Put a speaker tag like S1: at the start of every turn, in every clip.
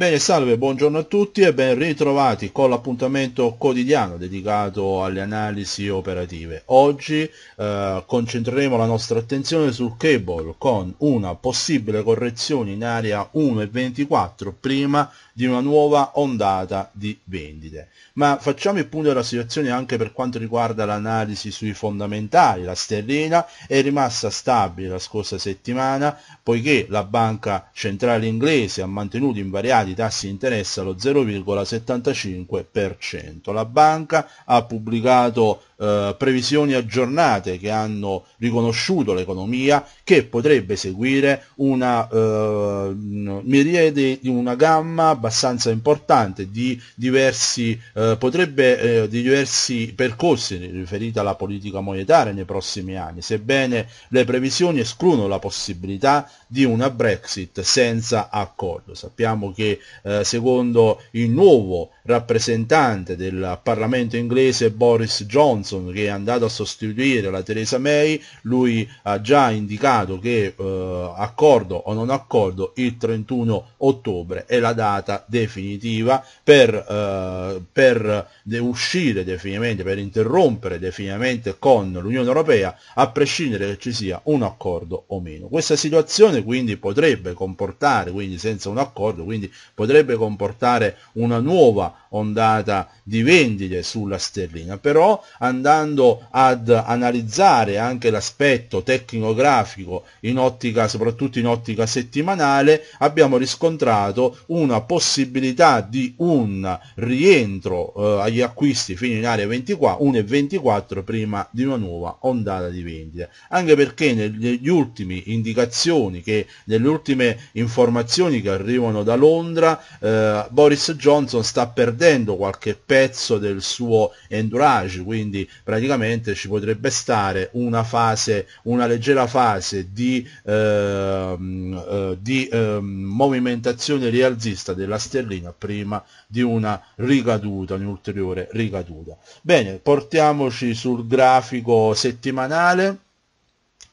S1: Bene, salve, buongiorno a tutti e ben ritrovati con l'appuntamento quotidiano dedicato alle analisi operative. Oggi eh, concentreremo la nostra attenzione sul cable con una possibile correzione in area 1.24 prima di una nuova ondata di vendite. Ma facciamo il punto della situazione anche per quanto riguarda l'analisi sui fondamentali. La sterlina è rimasta stabile la scorsa settimana poiché la banca centrale inglese ha mantenuto invariati dati tassi di interesse allo 0,75%. La banca ha pubblicato eh, previsioni aggiornate che hanno riconosciuto l'economia che potrebbe seguire una eh, miriade, una gamma abbastanza importante di diversi, eh, potrebbe, eh, di diversi percorsi riferiti alla politica monetaria nei prossimi anni, sebbene le previsioni escludono la possibilità di una Brexit senza accordo. Sappiamo che eh, secondo il nuovo rappresentante del Parlamento inglese Boris Johnson che è andato a sostituire la Theresa May, lui ha già indicato che eh, accordo o non accordo il 31 ottobre è la data definitiva per, eh, per de uscire definitivamente, per interrompere definitivamente con l'Unione Europea a prescindere che ci sia un accordo o meno. Questa situazione quindi potrebbe comportare, quindi senza un accordo, quindi potrebbe comportare una nuova ondata di vendite sulla sterlina, però andando ad analizzare anche l'aspetto tecnico-grafico in ottica, soprattutto in ottica settimanale, abbiamo riscontrato una possibilità di un rientro eh, agli acquisti fino in area 24, 1,24 prima di una nuova ondata di vendite, anche perché negli ultimi indicazioni che nelle ultime informazioni che arrivano da Londra, eh, Boris Johnson sta per perdendo qualche pezzo del suo entourage, quindi praticamente ci potrebbe stare una fase, una leggera fase di, ehm, eh, di eh, movimentazione rialzista della sterlina prima di una ricaduta, un'ulteriore ricaduta. Bene, portiamoci sul grafico settimanale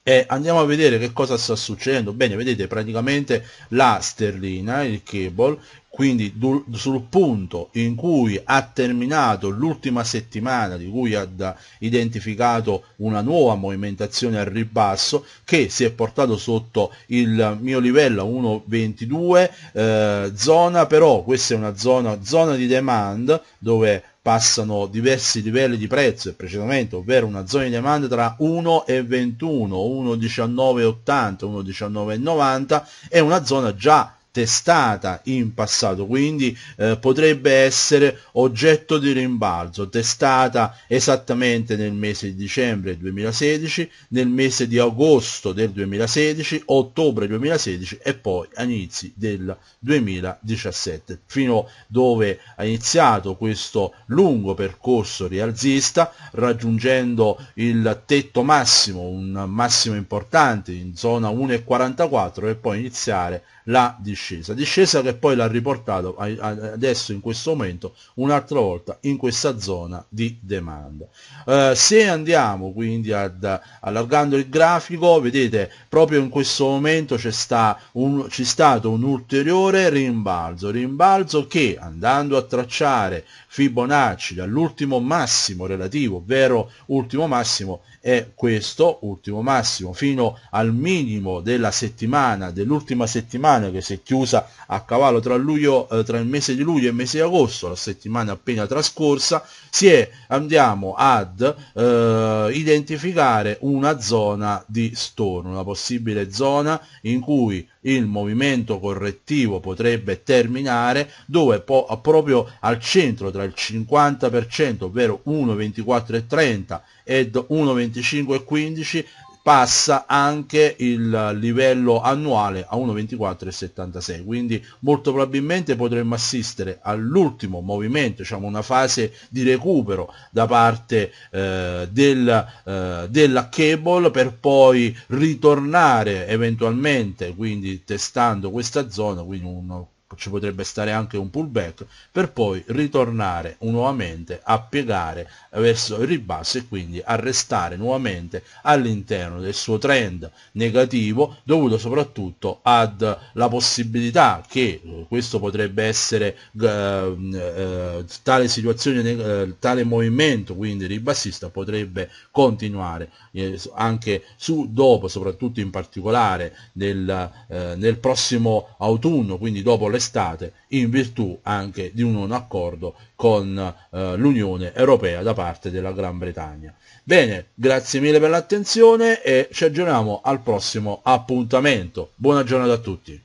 S1: e andiamo a vedere che cosa sta succedendo bene vedete praticamente la sterlina il cable quindi sul punto in cui ha terminato l'ultima settimana di cui ha identificato una nuova movimentazione al ribasso che si è portato sotto il mio livello 1.22 eh, zona però questa è una zona, zona di demand dove passano diversi livelli di prezzo e precisamente, ovvero una zona di domanda tra 1 e 21, 1,19,80, 90 è una zona già testata in passato, quindi eh, potrebbe essere oggetto di rimbalzo, testata esattamente nel mese di dicembre 2016, nel mese di agosto del 2016, ottobre 2016 e poi a inizi del 2017, fino dove ha iniziato questo lungo percorso rialzista, raggiungendo il tetto massimo, un massimo importante in zona 1,44 e poi iniziare la discesa. Discesa che poi l'ha riportato adesso in questo momento un'altra volta in questa zona di demanda. Eh, se andiamo quindi ad, allargando il grafico, vedete proprio in questo momento c'è, sta c'è stato un ulteriore rimbalzo, rimbalzo che andando a tracciare Fibonacci dall'ultimo massimo relativo, ovvero ultimo massimo è questo, ultimo massimo fino al minimo della settimana, dell'ultima settimana settimana che si è chiusa a cavallo tra, luglio, eh, tra il mese di luglio e il mese di agosto, la settimana appena trascorsa, si è, andiamo ad eh, identificare una zona di storno, una possibile zona in cui il movimento correttivo potrebbe terminare dove po proprio al centro tra il 50% ovvero 1,24,30 ed 1,25,15 passa anche il livello annuale a 1,24,76 quindi molto probabilmente potremmo assistere all'ultimo movimento diciamo una fase di recupero da parte eh, del, eh, della cable per poi ritornare eventualmente quindi testando questa zona quindi un Ecco, ci potrebbe stare anche un pullback per poi ritornare nuovamente a piegare verso il ribasso e quindi a restare nuovamente all'interno del suo trend negativo dovuto soprattutto alla possibilità che eh, questo potrebbe essere eh, eh, tale situazione eh, tale movimento quindi ribassista potrebbe continuare eh, anche su dopo soprattutto in particolare nel, eh, nel prossimo autunno quindi dopo l'estate estate in virtù anche di un non accordo con eh, l'Unione Europea da parte della Gran Bretagna. Bene, grazie mille per l'attenzione e ci aggiorniamo al prossimo appuntamento. Buona giornata a tutti.